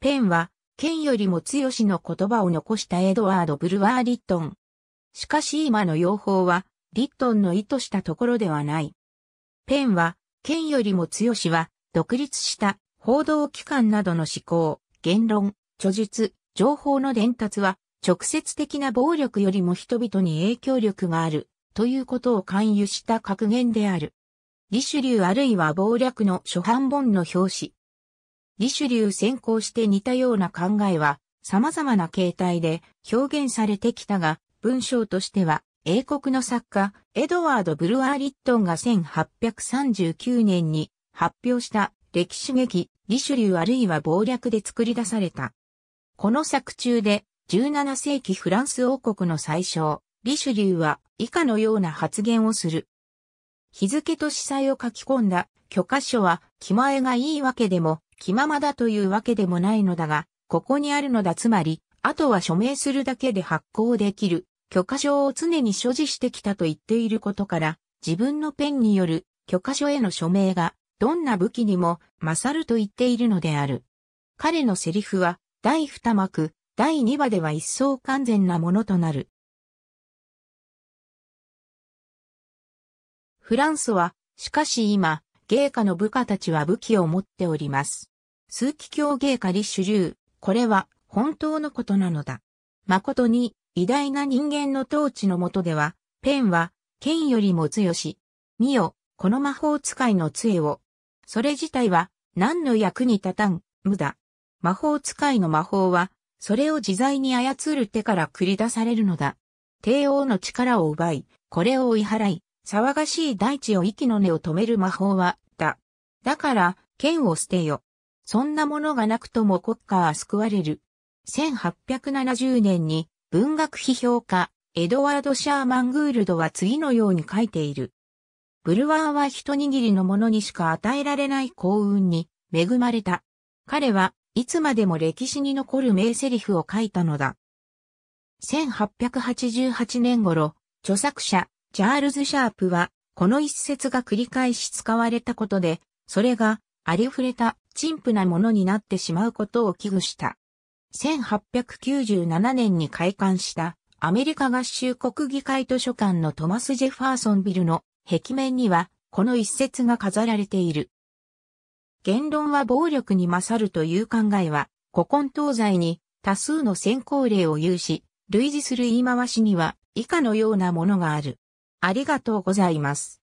ペンは、剣よりも強しの言葉を残したエドワード・ブルワー・リットン。しかし今の用法は、リットンの意図したところではない。ペンは、剣よりも強しは、独立した報道機関などの思考、言論、著述、情報の伝達は、直接的な暴力よりも人々に影響力がある、ということを勧誘した格言である。リシュリューあるいは暴略の初版本の表紙、リシュリュー先行して似たような考えは様々な形態で表現されてきたが、文章としては英国の作家エドワード・ブルアー・リットンが1839年に発表した歴史劇リシュリューあるいは謀略で作り出された。この作中で17世紀フランス王国の最初、リシュリューは以下のような発言をする。日付と司祭を書き込んだ許可書は気前がいいわけでも、気ままだというわけでもないのだが、ここにあるのだつまり、あとは署名するだけで発行できる、許可証を常に所持してきたと言っていることから、自分のペンによる許可書への署名が、どんな武器にも勝ると言っているのである。彼のセリフは、第二幕、第二話では一層完全なものとなる。フランスは、しかし今、芸家の部下たちは武器を持っております。数奇教芸家李主流、これは本当のことなのだ。誠に偉大な人間の統治の下では、ペンは剣よりも強し、見よ、この魔法使いの杖を。それ自体は何の役に立たん、無駄。魔法使いの魔法は、それを自在に操る手から繰り出されるのだ。帝王の力を奪い、これを追い払い、騒がしい大地を息の根を止める魔法は、だ。だから、剣を捨てよ。そんなものがなくとも国家は救われる。1870年に文学批評家、エドワード・シャーマン・グールドは次のように書いている。ブルワーは一握りのものにしか与えられない幸運に恵まれた。彼はいつまでも歴史に残る名台詞を書いたのだ。1888年頃、著作者、チャールズ・シャープは、この一節が繰り返し使われたことで、それが、ありふれた、陳腐なものになってしまうことを危惧した。1897年に開館したアメリカ合衆国議会図書館のトマス・ジェファーソンビルの壁面にはこの一節が飾られている。言論は暴力に勝るという考えは古今東西に多数の先行例を有し、類似する言い回しには以下のようなものがある。ありがとうございます。